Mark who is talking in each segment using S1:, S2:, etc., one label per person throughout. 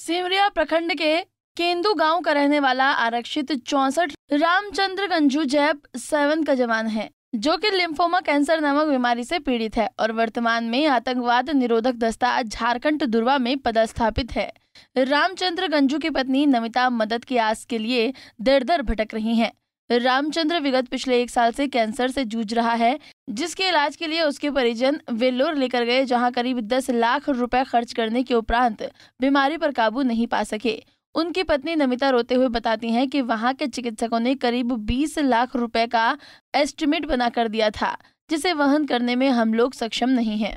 S1: सिमरिया प्रखंड के केंदू गांव का रहने वाला आरक्षित चौसठ रामचंद्र गंजू जैप सेवन का जवान है जो कि लिम्फोमा कैंसर नामक बीमारी से पीड़ित है और वर्तमान में आतंकवाद निरोधक दस्ता झारखंड दुर्वा में पदस्थापित है रामचंद्र गंजू की पत्नी नमिता मदद की आस के लिए दर दर भटक रही हैं रामचंद्र विगत पिछले एक साल से कैंसर से जूझ रहा है जिसके इलाज के लिए उसके परिजन वेल्लोर लेकर गए जहां करीब 10 लाख रुपए खर्च करने के उपरांत बीमारी पर काबू नहीं पा सके उनकी पत्नी नमिता रोते हुए बताती हैं कि वहां के चिकित्सकों ने करीब 20 लाख रुपए का एस्टिमेट बना कर दिया था जिसे वहन करने में हम लोग सक्षम नहीं है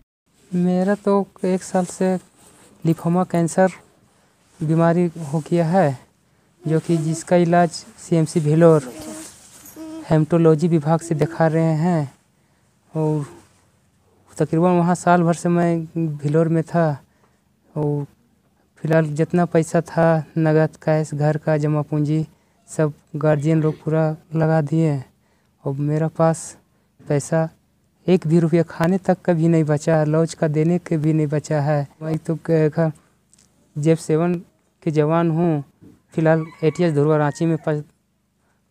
S2: मेरा तो एक साल से लिफोमा कैंसर बीमारी हो गया है जो कि जिसका इलाज सी भेलोर हेमटोलॉजी विभाग से दिखा रहे हैं और तकरीबन वहाँ साल भर से मैं भिलोर में था और फिलहाल जितना पैसा था नगद कैश घर का जमा पूंजी सब गार्जियन लोग पूरा लगा दिए और मेरा पास पैसा एक भी रुपया खाने तक का भी नहीं बचा है लॉज का देने के भी नहीं बचा है मैं तो जेब सेवन के जवान हूँ फिलहाल A T S Dhurwa Ranchi में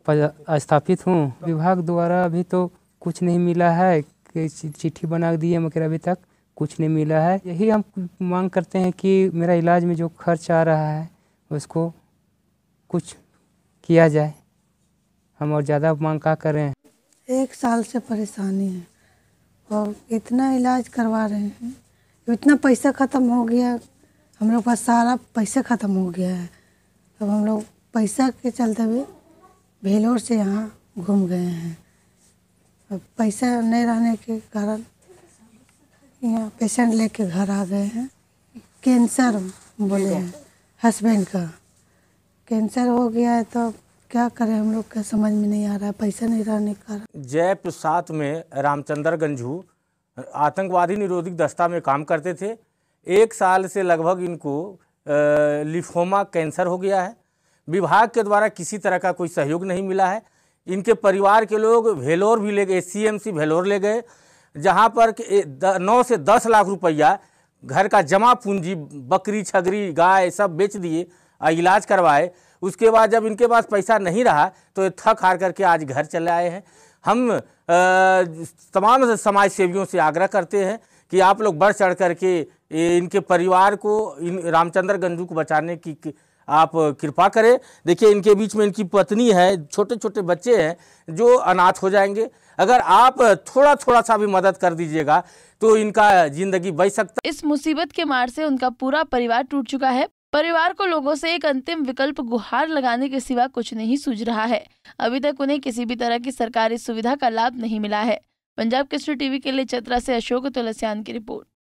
S2: स्थापित हूँ विभाग द्वारा अभी तो कुछ नहीं मिला है चिट्ठी बना दी है मगर अभी तक कुछ नहीं मिला है यही हम मांग करते हैं कि मेरा इलाज में जो खर्च आ रहा है उसको कुछ किया जाए हम और ज़्यादा मांग का कर रहे हैं
S3: एक साल से परेशानी है और इतना इलाज करवा रहे हैं इतना पैसा ख़त्म हो गया हम लोग का सारा पैसा ख़त्म हो गया है अब हम लोग पैसा के चलते भी भेलोर से यहाँ घूम गए हैं पैसा नहीं रहने के कारण यहाँ पेशेंट लेके घर आ गए हैं कैंसर बोले हैं हस्बैंड का कैंसर हो गया है तो क्या करें हम लोग का समझ में नहीं आ रहा है पैसा नहीं रहने के कारण
S4: जय प्रसाद में रामचंद्र गंजू आतंकवादी निरोधक दस्ता में काम करते थे एक साल से लगभग इनको लिफोमा कैंसर हो गया है विभाग के द्वारा किसी तरह का कोई सहयोग नहीं मिला है इनके परिवार के लोग भेलोर भी ले गए सीएमसी भेलोर ले गए जहाँ पर नौ से दस लाख रुपया घर का जमा पूंजी बकरी छगरी गाय सब बेच दिए इलाज करवाए उसके बाद जब इनके पास पैसा नहीं रहा तो ये थक हार करके आज घर चले आए हैं हम आ, तमाम समाज सेवियों से आग्रह करते हैं कि आप लोग बढ़ चढ़ करके इनके परिवार को इन रामचंद्र गंजू को बचाने की आप कृपा करें देखिए इनके बीच में इनकी पत्नी है छोटे छोटे बच्चे हैं जो अनाथ हो जाएंगे अगर आप थोड़ा थोड़ा सा भी मदद कर दीजिएगा तो इनका जिंदगी बच सकता
S1: इस मुसीबत के मार से उनका पूरा परिवार टूट चुका है परिवार को लोगों से एक अंतिम विकल्प गुहार लगाने के सिवा कुछ नहीं सूझ रहा है अभी तक उन्हें किसी भी तरह की सरकारी सुविधा का लाभ नहीं मिला है पंजाब केसरी टीवी के लिए चतरा से अशोक तुलसियान की रिपोर्ट